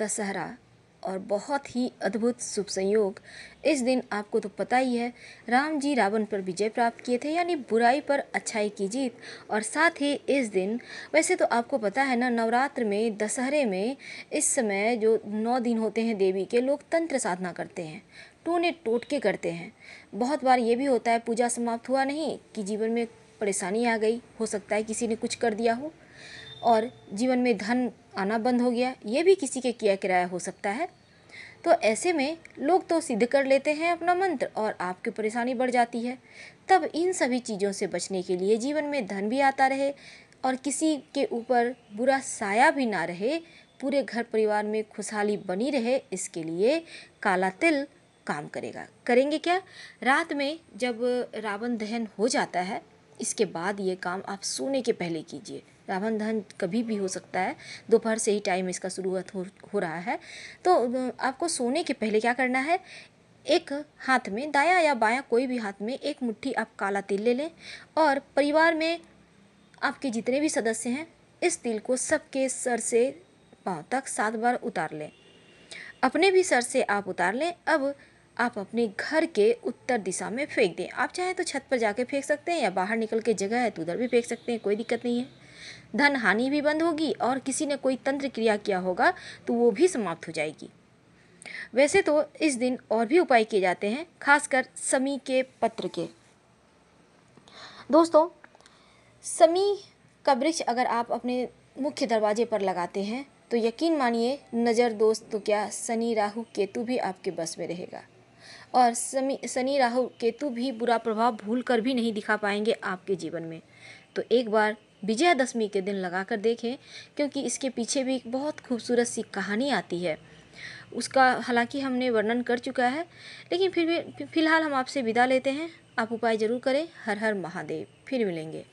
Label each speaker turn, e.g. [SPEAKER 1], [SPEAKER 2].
[SPEAKER 1] दशहरा और बहुत ही अद्भुत शुभ संयोग इस दिन आपको तो पता ही है राम जी रावण पर विजय प्राप्त किए थे यानी बुराई पर अच्छाई की जीत और साथ ही इस दिन वैसे तो आपको पता है ना नवरात्र में दशहरे में इस समय जो नौ दिन होते हैं देवी के लोग तंत्र साधना करते हैं टूने टोटके करते हैं बहुत बार ये भी होता है पूजा समाप्त हुआ नहीं कि जीवन में परेशानी आ गई हो सकता है किसी ने कुछ कर दिया हो और जीवन में धन आना बंद हो गया ये भी किसी के किया किराया हो सकता है तो ऐसे में लोग तो सिद्ध कर लेते हैं अपना मंत्र और आपकी परेशानी बढ़ जाती है तब इन सभी चीज़ों से बचने के लिए जीवन में धन भी आता रहे और किसी के ऊपर बुरा साया भी ना रहे पूरे घर परिवार में खुशहाली बनी रहे इसके लिए काला तिल काम करेगा करेंगे क्या रात में जब रावण दहन हो जाता है इसके बाद ये काम आप सोने के पहले कीजिए रावण दहन कभी भी हो सकता है दोपहर से ही टाइम इसका शुरुआत हो, हो रहा है तो आपको सोने के पहले क्या करना है एक हाथ में दाया या बायां कोई भी हाथ में एक मुट्ठी आप काला तिल ले लें और परिवार में आपके जितने भी सदस्य हैं इस तिल को सबके सर से पाँव तक सात बार उतार लें अपने भी सर से आप उतार लें अब आप अपने घर के उत्तर दिशा में फेंक दें आप चाहें तो छत पर जाके फेंक सकते हैं या बाहर निकल के जगह है तो उधर भी फेंक सकते हैं कोई दिक्कत नहीं है धन हानि भी बंद होगी और किसी ने कोई तंत्र क्रिया किया होगा तो वो भी समाप्त हो जाएगी वैसे तो इस दिन और भी उपाय किए जाते हैं खासकर समी के पत्र के दोस्तों समी का वृक्ष अगर आप अपने मुख्य दरवाजे पर लगाते हैं तो यकीन मानिए नज़र दोस्त तो क्या शनि राहु केतु भी आपके बस में रहेगा और समी शनि राहु केतु भी बुरा प्रभाव भूल कर भी नहीं दिखा पाएंगे आपके जीवन में तो एक बार विजयादशमी के दिन लगा कर देखें क्योंकि इसके पीछे भी एक बहुत खूबसूरत सी कहानी आती है उसका हालांकि हमने वर्णन कर चुका है लेकिन फिर भी फिलहाल हम आपसे विदा लेते हैं आप उपाय ज़रूर करें हर हर महादेव फिर मिलेंगे